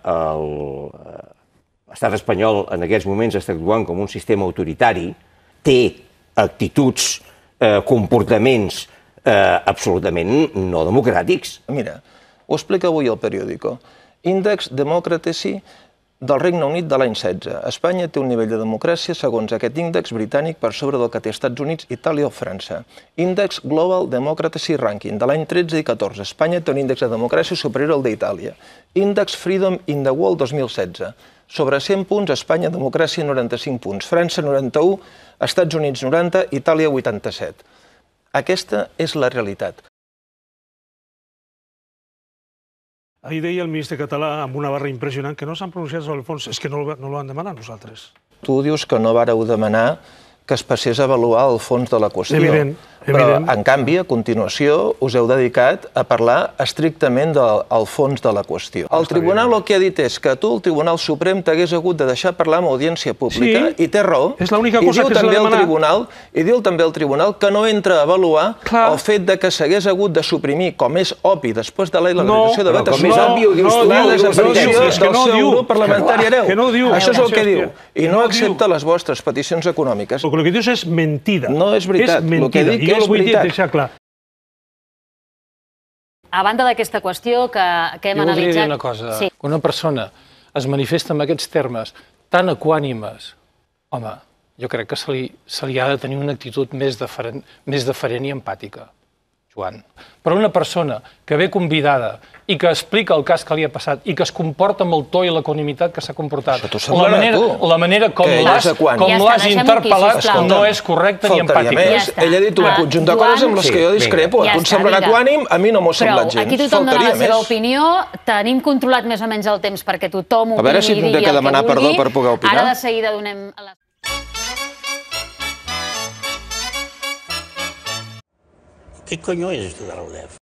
Eh, l'estat espanyol en aquests moments està actuant com un sistema autoritari, té actituds, eh, comportaments eh, absolutament no democràtics. Mira, ho explica avui el periòdico. Índex Democracy del Regne Unit de l'any 16. Espanya té un nivell de democràcia, segons aquest índex britànic, per sobre del que té Estats Units, Itàlia o França. Índex Global Democracy Ranking de l'any 13 i 14. Espanya té un índex de democràcia superior al d'Itàlia. Índex Freedom in the World 2016. Sobre 100 punts, Espanya, democràcia, 95 punts. França, 91, Estats Units, 90, Itàlia, 87. Aquesta és la realitat. Ahir deia el ministre català amb una barra impressionant que no s'han pronunciat sobre el fons. És que no, no l'han demanat nosaltres. Tu dius que no vareu demanar que es passés a avaluar el fons de la qüestió. Evident. Però, en canvi, a continuació, us heu dedicat a parlar estrictament del al fons de la qüestió. El Tribunal el que ha dit és que tu, el Tribunal Suprem, t'hagués hagut de deixar parlar amb audiència pública, sí. i té raó, és l'única cosa que s'ha el Tribunal, I diu també el Tribunal que no entra a avaluar Clar. el fet de que s'hagués hagut de suprimir, com és obvi, després de la il·legalització no, de betes, no, no, no, no, no, no, no, no, no, no, diu, no, no, no, no, no no, Això és el que diu. I no, accepta les vostres peticions econòmiques. no, que dius és mentida. No és veritat. no, no, no, que no, jo el vull dir, deixar clar. A banda d'aquesta qüestió que, que hem jo analitzat... Jo dir una cosa. Sí. Quan una persona es manifesta en aquests termes tan equànimes, home, jo crec que se li, se li ha de tenir una actitud més deferent, més deferent i empàtica, Joan. Però una persona que ve convidada i que explica el cas que li ha passat i que es comporta amb el to i l'econimitat que s'ha comportat. O la manera, la manera com l'has ja interpel·lat no és correcta ni empàtica. Més. Ja Ell ha dit un ah, conjunt de coses amb les sí, que jo discrepo. Ja a tu et semblarà equànim, a mi no m'ho sembla gens. Aquí tothom dona la seva opinió. Tenim controlat més o menys el temps perquè tothom opini i digui el que vulgui. A veure si hem de demanar perdó per poder opinar. Ara de seguida donem... que Conhões do Leve.